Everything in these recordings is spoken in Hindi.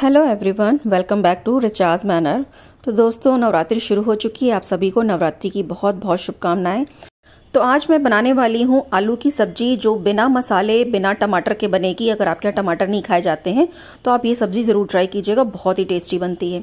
hello everyone welcome back to recharge manner तो दोस्तों नवरात्रि शुरू हो चुकी है आप सभी को नवरात्रि की बहुत बहुत शुभकामनाएं तो आज मैं बनाने वाली हूँ आलू की सब्जी जो बिना मसाले बिना टमाटर के बनेगी अगर आपके यहाँ टमाटर नहीं खाए जाते हैं तो आप ये सब्जी ज़रूर ट्राई कीजिएगा बहुत ही टेस्टी बनती है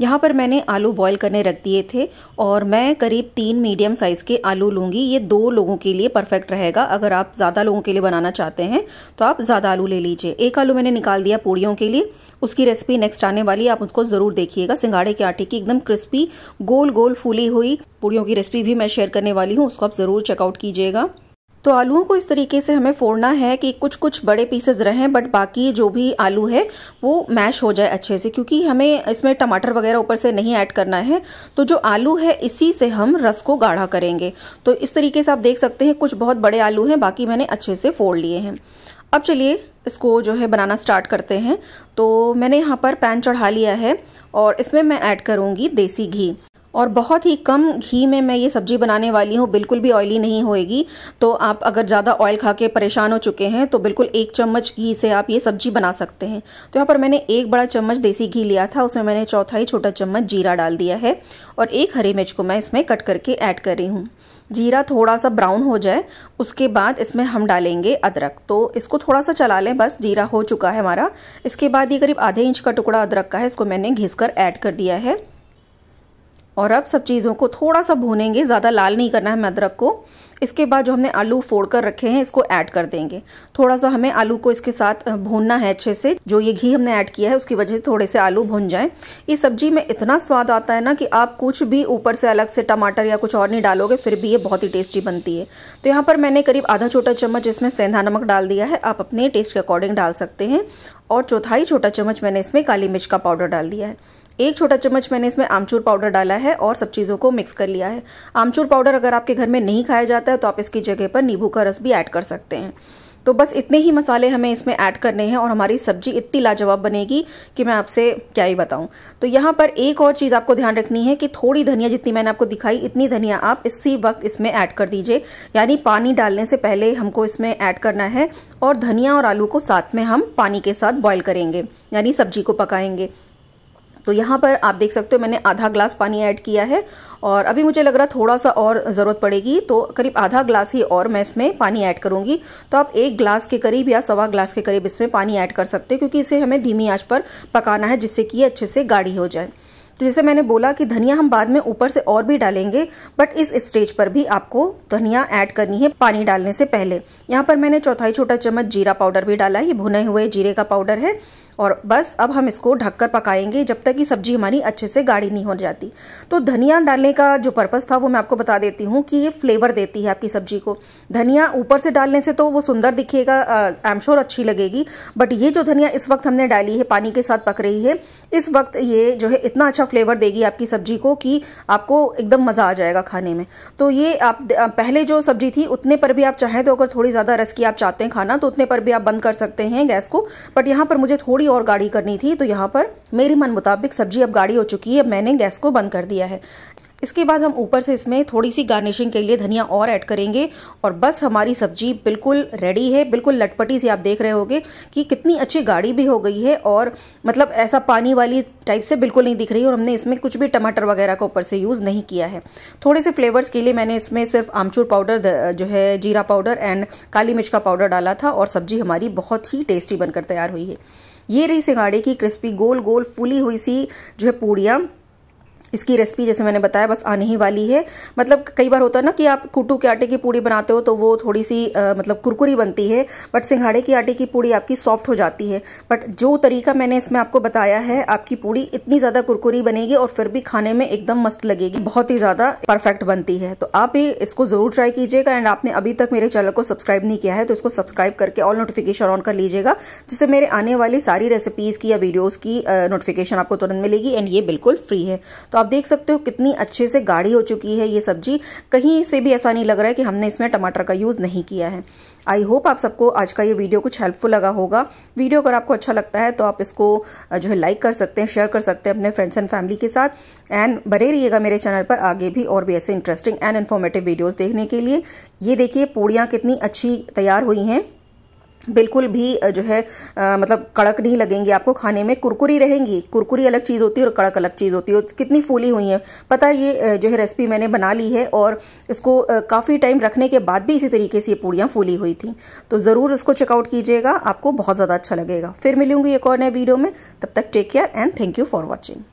यहाँ पर मैंने आलू बॉईल करने रख दिए थे और मैं करीब तीन मीडियम साइज़ के आलू लूँगी ये दो लोगों के लिए परफेक्ट रहेगा अगर आप ज़्यादा लोगों के लिए बनाना चाहते हैं तो आप ज़्यादा आलू ले लीजिए एक आलू मैंने निकाल दिया पूड़ियों के लिए उसकी रेसिपी नेक्स्ट आने वाली आप उसको ज़रूर देखिएगा सिंगाड़े के आटे की एकदम क्रिस्पी गोल गोल फूली हुई पूड़ियों की रेसिपी भी मैं शेयर करने वाली हूँ उसको आप ज़रूर चेकआउट कीजिएगा तो आलूओं को इस तरीके से हमें फोड़ना है कि कुछ कुछ बड़े पीसेस रहें बट बाकी जो भी आलू है वो मैश हो जाए अच्छे से क्योंकि हमें इसमें टमाटर वगैरह ऊपर से नहीं ऐड करना है तो जो आलू है इसी से हम रस को गाढ़ा करेंगे तो इस तरीके से आप देख सकते हैं कुछ बहुत बड़े आलू हैं बाकी मैंने अच्छे से फोड़ लिए हैं अब चलिए इसको जो है बनाना स्टार्ट करते हैं तो मैंने यहाँ पर पैन चढ़ा लिया है और इसमें मैं ऐड करूँगी देसी घी और बहुत ही कम घी में मैं ये सब्जी बनाने वाली हूँ बिल्कुल भी ऑयली नहीं होएगी तो आप अगर ज़्यादा ऑयल खा के परेशान हो चुके हैं तो बिल्कुल एक चम्मच घी से आप ये सब्जी बना सकते हैं तो यहाँ पर मैंने एक बड़ा चम्मच देसी घी लिया था उसमें मैंने चौथाई छोटा चम्मच जीरा डाल दिया है और एक हरी मिर्च को मैं इसमें कट करके ऐड कर रही हूँ जीरा थोड़ा सा ब्राउन हो जाए उसके बाद इसमें हम डालेंगे अदरक तो इसको थोड़ा सा चला लें बस जीरा हो चुका है हमारा इसके बाद ये करीब आधे इंच का टुकड़ा अदरक का है इसको मैंने घिस कर ऐड कर दिया है और अब सब चीज़ों को थोड़ा सा भूनेंगे ज़्यादा लाल नहीं करना है अदरक को इसके बाद जो हमने आलू फोड़ कर रखे हैं इसको ऐड कर देंगे थोड़ा सा हमें आलू को इसके साथ भूनना है अच्छे से जो ये घी हमने ऐड किया है उसकी वजह से थोड़े से आलू भुन जाएं इस सब्जी में इतना स्वाद आता है ना कि आप कुछ भी ऊपर से अलग से टमाटर या कुछ और नहीं डालोगे फिर भी ये बहुत ही टेस्टी बनती है तो यहाँ पर मैंने करीब आधा छोटा चम्मच इसमें सेंधा नमक डाल दिया है आप अपने टेस्ट के अकॉर्डिंग डाल सकते हैं और चौथाई छोटा चम्मच मैंने इसमें काली मिर्च का पाउडर डाल दिया है एक छोटा चम्मच मैंने इसमें आमचूर पाउडर डाला है और सब चीज़ों को मिक्स कर लिया है आमचूर पाउडर अगर आपके घर में नहीं खाया जाता है तो आप इसकी जगह पर नींबू का रस भी ऐड कर सकते हैं तो बस इतने ही मसाले हमें इसमें ऐड करने हैं और हमारी सब्जी इतनी लाजवाब बनेगी कि मैं आपसे क्या ही बताऊं तो यहाँ पर एक और चीज़ आपको ध्यान रखनी है कि थोड़ी धनिया जितनी मैंने आपको दिखाई इतनी धनिया आप इसी वक्त इसमें ऐड कर दीजिए यानी पानी डालने से पहले हमको इसमें ऐड करना है और धनिया और आलू को साथ में हम पानी के साथ बॉयल करेंगे यानी सब्जी को पकाएंगे तो यहाँ पर आप देख सकते हो मैंने आधा ग्लास पानी ऐड किया है और अभी मुझे लग रहा थोड़ा सा और ज़रूरत पड़ेगी तो करीब आधा ग्लास ही और मैं इसमें पानी ऐड करूँगी तो आप एक ग्लास के करीब या सवा ग्लास के करीब इसमें पानी ऐड कर सकते हो क्योंकि इसे हमें धीमी आँच पर पकाना है जिससे कि ये अच्छे से गाढ़ी हो जाए तो जैसे मैंने बोला कि धनिया हम बाद में ऊपर से और भी डालेंगे बट इस स्टेज पर भी आपको धनिया ऐड करनी है पानी डालने से पहले यहाँ पर मैंने चौथाई छोटा चम्मच जीरा पाउडर भी डाला है ये भुने हुए जीरे का पाउडर है और बस अब हम इसको ढककर पकाएंगे जब तक कि सब्जी हमारी अच्छे से गाढ़ी नहीं हो जाती तो धनिया डालने का जो पर्पज़ था वो मैं आपको बता देती हूँ कि ये फ्लेवर देती है आपकी सब्जी को धनिया ऊपर से डालने से तो वो सुंदर दिखेगा आई एम श्योर अच्छी लगेगी बट ये जो धनिया इस वक्त हमने डाली है पानी के साथ पक रही है इस वक्त ये जो है इतना अच्छा फ्लेवर देगी आपकी सब्जी को कि आपको एकदम मज़ा आ जाएगा खाने में तो ये आप पहले जो सब्जी थी उतने पर भी आप चाहें तो अगर थोड़ी ज़्यादा रस की आप चाहते हैं खाना तो उतने पर भी आप बंद कर सकते हैं गैस को बट यहाँ पर मुझे थोड़ी थोड़ी और गाढ़ी करनी थी तो यहाँ पर मेरे मन मुताबिक सब्जी अब गाढ़ी हो चुकी है मैंने गैस को बंद कर दिया है इसके बाद हम ऊपर से इसमें थोड़ी सी गार्निशिंग के लिए धनिया और ऐड करेंगे और बस हमारी सब्जी बिल्कुल रेडी है बिल्कुल लटपटी सी आप देख रहे होंगे कि कितनी अच्छी गाढ़ी भी हो गई है और मतलब ऐसा पानी वाली टाइप से बिल्कुल नहीं दिख रही और हमने इसमें कुछ भी टमाटर वगैरह का ऊपर से यूज़ नहीं किया है थोड़े से फ्लेवर्स के लिए मैंने इसमें सिर्फ आमचूर पाउडर जो है जीरा पाउडर एंड काली मिर्च का पाउडर डाला था और सब्जी हमारी बहुत ही टेस्टी बनकर तैयार हुई है ये रही सिंगाड़े की क्रिस्पी गोल गोल फूली हुई सी जो है पूड़ियाँ इसकी रेसिपी जैसे मैंने बताया बस आने ही वाली है मतलब कई बार होता है ना कि आप कुटू के आटे की पूड़ी बनाते हो तो वो थोड़ी सी आ, मतलब कुरकुरी बनती है बट सिंघाड़े की आटे की पूड़ी आपकी सॉफ्ट हो जाती है बट जो तरीका मैंने इसमें आपको बताया है आपकी पूड़ी इतनी ज़्यादा कुरकुरी बनेगी और फिर भी खाने में एकदम मस्त लगेगी बहुत ही ज़्यादा परफेक्ट बनती है तो आप भी इसको ज़रूर ट्राई कीजिएगा एंड आपने अभी तक मेरे चैनल को सब्सक्राइब नहीं किया है तो इसको सब्सक्राइब करके ऑल नोटिफिकेशन ऑन कर लीजिएगा जिससे मेरे आने वाली सारी रेसिपीज़ की या वीडियोज़ की नोटिफिकेशन आपको तुरंत मिलेगी एंड ये बिल्कुल फ्री है तो आप देख सकते हो कितनी अच्छे से गाढ़ी हो चुकी है ये सब्जी कहीं से भी ऐसा नहीं लग रहा है कि हमने इसमें टमाटर का यूज़ नहीं किया है आई होप आप सबको आज का ये वीडियो कुछ हेल्पफुल लगा होगा वीडियो अगर आपको अच्छा लगता है तो आप इसको जो है लाइक कर सकते हैं शेयर कर सकते हैं अपने फ्रेंड्स एंड फैमिली के साथ एंड बने रहिएगा मेरे चैनल पर आगे भी और भी ऐसे इंटरेस्टिंग एंड इन्फॉर्मेटिव वीडियोज़ देखने के लिए ये देखिए पूड़ियाँ कितनी अच्छी तैयार हुई हैं बिल्कुल भी जो है आ, मतलब कड़क नहीं लगेंगी आपको खाने में कुरकुरी रहेंगी कुरकुरी अलग चीज़ होती है और कड़क अलग चीज़ होती है कितनी फूली हुई है पता है ये जो है रेसिपी मैंने बना ली है और इसको काफ़ी टाइम रखने के बाद भी इसी तरीके से ये पूड़ियाँ फूली हुई थी तो ज़रूर इसको चेकआउट कीजिएगा आपको बहुत ज़्यादा अच्छा लगेगा फिर मिलूंगी एक और नए वीडियो में तब तक take care and thank you for watching